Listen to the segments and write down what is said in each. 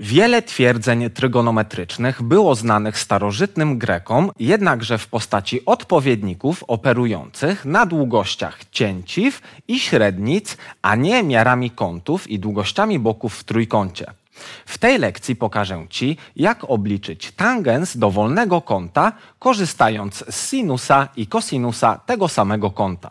Wiele twierdzeń trygonometrycznych było znanych starożytnym Grekom, jednakże w postaci odpowiedników operujących na długościach cięciw i średnic, a nie miarami kątów i długościami boków w trójkącie. W tej lekcji pokażę Ci, jak obliczyć tangens dowolnego kąta, korzystając z sinusa i kosinusa tego samego kąta.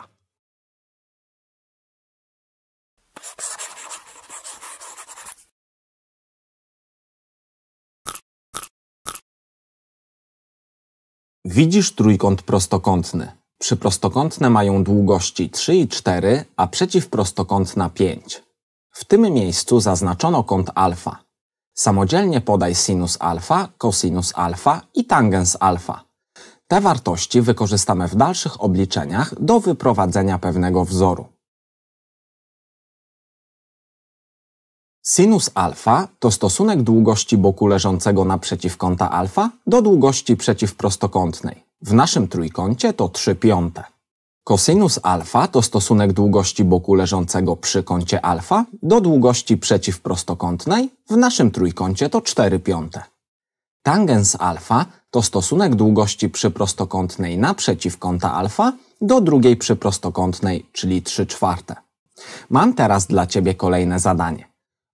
Widzisz trójkąt prostokątny. Przyprostokątne mają długości 3 i 4, a przeciwprostokątna 5. W tym miejscu zaznaczono kąt alfa. Samodzielnie podaj sinus alfa, cosinus alfa i tangens alfa. Te wartości wykorzystamy w dalszych obliczeniach do wyprowadzenia pewnego wzoru. Sinus alfa to stosunek długości boku leżącego naprzeciw kąta alfa do długości przeciwprostokątnej. W naszym trójkącie to 3 piąte. Kosinus alfa to stosunek długości boku leżącego przy kącie alfa do długości przeciwprostokątnej. W naszym trójkącie to 4 piąte. Tangens alfa to stosunek długości prostokątnej naprzeciw kąta alfa do drugiej prostokątnej, czyli 3 czwarte. Mam teraz dla Ciebie kolejne zadanie.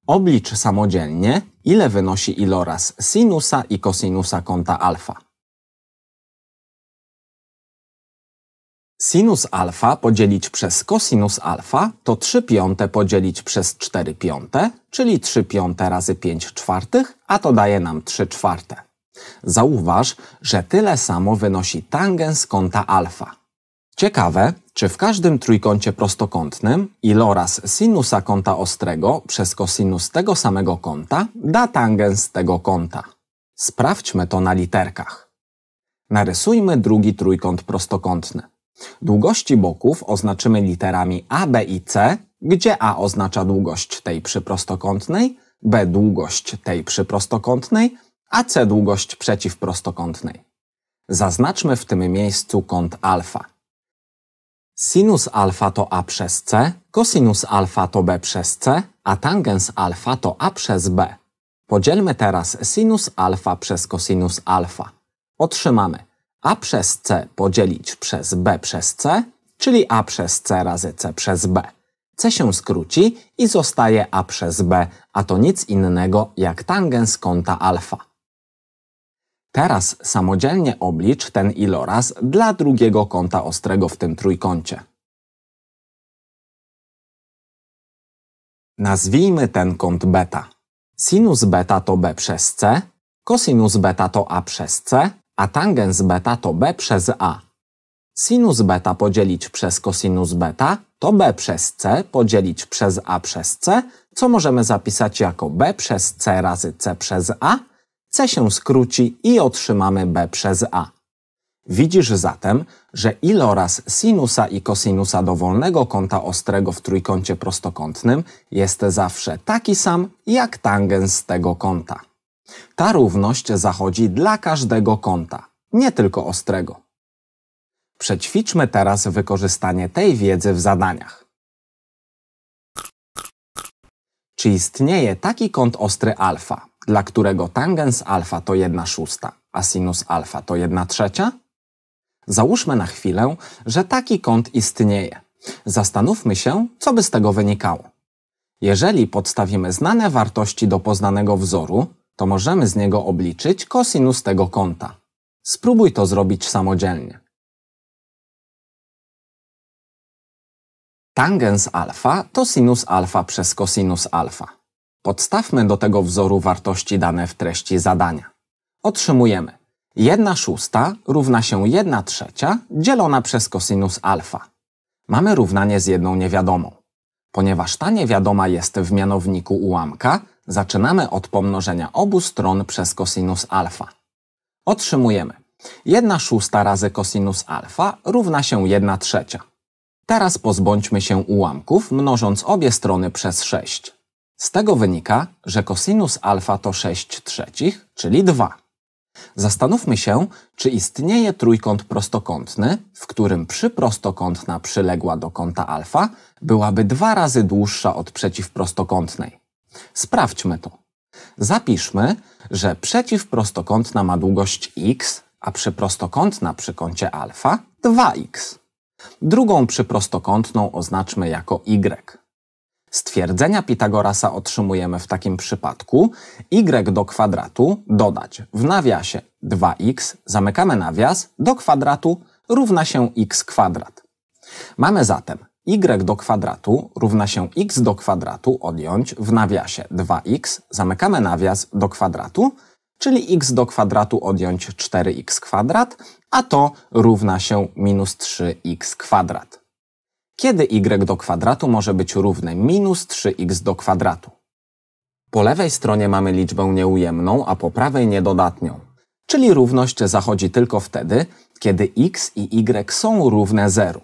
Oblicz samodzielnie, ile wynosi iloraz sinusa i kosinusa kąta alfa. Sinus alfa podzielić przez kosinus alfa to 3 piąte podzielić przez 4 piąte, czyli 3 piąte razy 5 czwartych, a to daje nam 3 czwarte. Zauważ, że tyle samo wynosi tangens kąta alfa. Ciekawe, czy w każdym trójkącie prostokątnym iloraz sinusa kąta ostrego przez kosinus tego samego kąta da tangens tego kąta? Sprawdźmy to na literkach. Narysujmy drugi trójkąt prostokątny. Długości boków oznaczymy literami A, B i C, gdzie A oznacza długość tej przyprostokątnej, B długość tej przyprostokątnej, a C długość przeciwprostokątnej. Zaznaczmy w tym miejscu kąt alfa. Sinus alfa to a przez c, kosinus alfa to b przez c, a tangens alfa to a przez b. Podzielmy teraz sinus alfa przez kosinus alfa. Otrzymamy a przez c podzielić przez b przez c, czyli a przez c razy c przez b. c się skróci i zostaje a przez b, a to nic innego jak tangens kąta alfa. Teraz samodzielnie oblicz ten iloraz dla drugiego kąta ostrego w tym trójkącie. Nazwijmy ten kąt beta. Sinus beta to b przez c, kosinus beta to a przez c, a tangens beta to b przez a. Sinus beta podzielić przez kosinus beta to b przez c podzielić przez a przez c, co możemy zapisać jako b przez c razy c przez a C się skróci i otrzymamy B przez A. Widzisz zatem, że iloraz sinusa i kosinusa dowolnego kąta ostrego w trójkącie prostokątnym jest zawsze taki sam jak tangens tego kąta. Ta równość zachodzi dla każdego kąta, nie tylko ostrego. Przećwiczmy teraz wykorzystanie tej wiedzy w zadaniach. Czy istnieje taki kąt ostry alfa, dla którego tangens alfa to 1 szósta, a sinus alfa to 1 trzecia? Załóżmy na chwilę, że taki kąt istnieje. Zastanówmy się, co by z tego wynikało. Jeżeli podstawimy znane wartości do poznanego wzoru, to możemy z niego obliczyć kosinus tego kąta. Spróbuj to zrobić samodzielnie. Tangens alfa to sinus alfa przez kosinus alfa. Podstawmy do tego wzoru wartości dane w treści zadania. Otrzymujemy 1 szósta równa się 1 trzecia dzielona przez kosinus alfa. Mamy równanie z jedną niewiadomą. Ponieważ ta niewiadoma jest w mianowniku ułamka, zaczynamy od pomnożenia obu stron przez kosinus alfa. Otrzymujemy 1 szósta razy kosinus alfa równa się 1 trzecia. Teraz pozbądźmy się ułamków, mnożąc obie strony przez 6. Z tego wynika, że kosinus alfa to 6 trzecich, czyli 2. Zastanówmy się, czy istnieje trójkąt prostokątny, w którym przyprostokątna przyległa do kąta alfa byłaby dwa razy dłuższa od przeciwprostokątnej. Sprawdźmy to. Zapiszmy, że przeciwprostokątna ma długość x, a przyprostokątna przy kącie alfa 2x. Drugą przyprostokątną oznaczmy jako y. Stwierdzenia Pitagorasa otrzymujemy w takim przypadku y do kwadratu dodać w nawiasie 2x, zamykamy nawias, do kwadratu równa się x kwadrat. Mamy zatem y do kwadratu równa się x do kwadratu odjąć w nawiasie 2x, zamykamy nawias do kwadratu, czyli x do kwadratu odjąć 4x kwadrat, a to równa się minus 3x kwadrat. Kiedy y do kwadratu może być równe minus 3x do kwadratu? Po lewej stronie mamy liczbę nieujemną, a po prawej niedodatnią. Czyli równość zachodzi tylko wtedy, kiedy x i y są równe 0.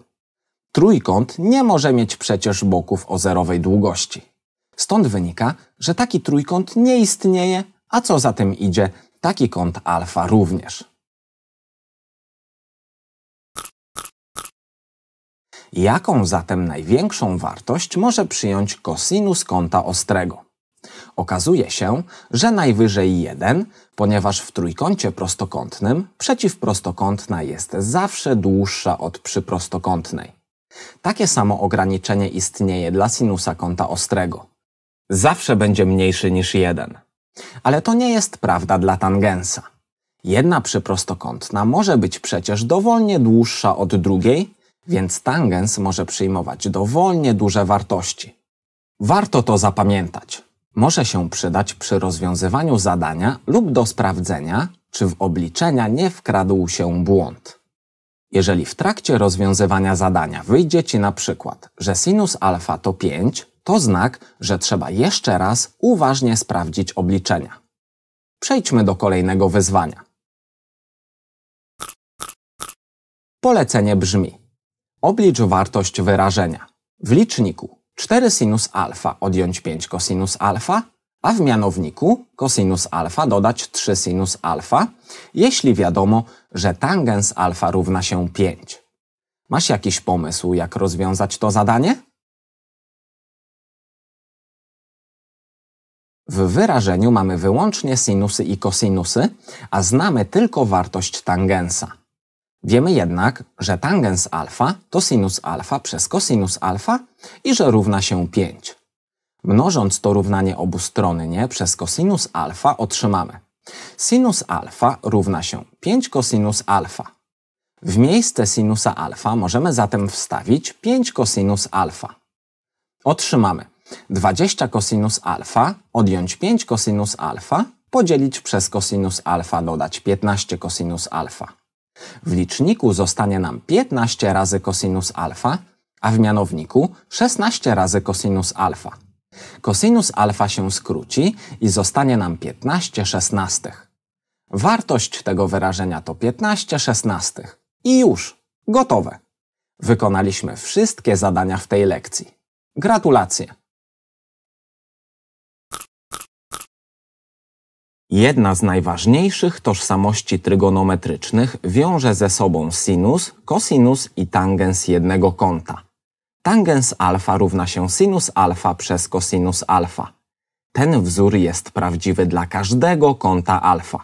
Trójkąt nie może mieć przecież boków o zerowej długości. Stąd wynika, że taki trójkąt nie istnieje, a co za tym idzie, taki kąt alfa również. Jaką zatem największą wartość może przyjąć kosinus kąta ostrego? Okazuje się, że najwyżej 1, ponieważ w trójkącie prostokątnym przeciwprostokątna jest zawsze dłuższa od przyprostokątnej. Takie samo ograniczenie istnieje dla sinusa kąta ostrego. Zawsze będzie mniejszy niż 1. Ale to nie jest prawda dla tangensa. Jedna przyprostokątna może być przecież dowolnie dłuższa od drugiej, więc tangens może przyjmować dowolnie duże wartości. Warto to zapamiętać. Może się przydać przy rozwiązywaniu zadania lub do sprawdzenia, czy w obliczenia nie wkradł się błąd. Jeżeli w trakcie rozwiązywania zadania wyjdzie Ci na przykład, że sinus alfa to 5, to znak, że trzeba jeszcze raz uważnie sprawdzić obliczenia. Przejdźmy do kolejnego wyzwania. Polecenie brzmi Oblicz wartość wyrażenia. W liczniku 4 sinus alfa odjąć 5 kosinus alfa, a w mianowniku kosinus alfa dodać 3 sinus alfa, jeśli wiadomo, że tangens alfa równa się 5. Masz jakiś pomysł, jak rozwiązać to zadanie? W wyrażeniu mamy wyłącznie sinusy i kosinusy, a znamy tylko wartość tangensa. Wiemy jednak, że tangens alfa to sinus alfa przez kosinus alfa i że równa się 5. Mnożąc to równanie obustronnie przez kosinus alfa otrzymamy sinus alfa równa się 5 kosinus alfa. W miejsce sinusa alfa możemy zatem wstawić 5 kosinus alfa. Otrzymamy 20 kosinus alfa odjąć 5 kosinus alfa podzielić przez kosinus alfa dodać 15 kosinus alfa. W liczniku zostanie nam 15 razy kosinus alfa, a w mianowniku 16 razy kosinus alfa. Kosinus alfa się skróci i zostanie nam 15 szesnastych. Wartość tego wyrażenia to 15 szesnastych. I już, gotowe. Wykonaliśmy wszystkie zadania w tej lekcji. Gratulacje! Jedna z najważniejszych tożsamości trygonometrycznych wiąże ze sobą sinus, kosinus i tangens jednego kąta. Tangens alfa równa się sinus alfa przez kosinus alfa. Ten wzór jest prawdziwy dla każdego kąta alfa.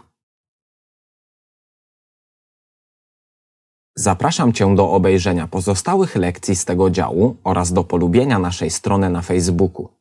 Zapraszam Cię do obejrzenia pozostałych lekcji z tego działu oraz do polubienia naszej strony na Facebooku.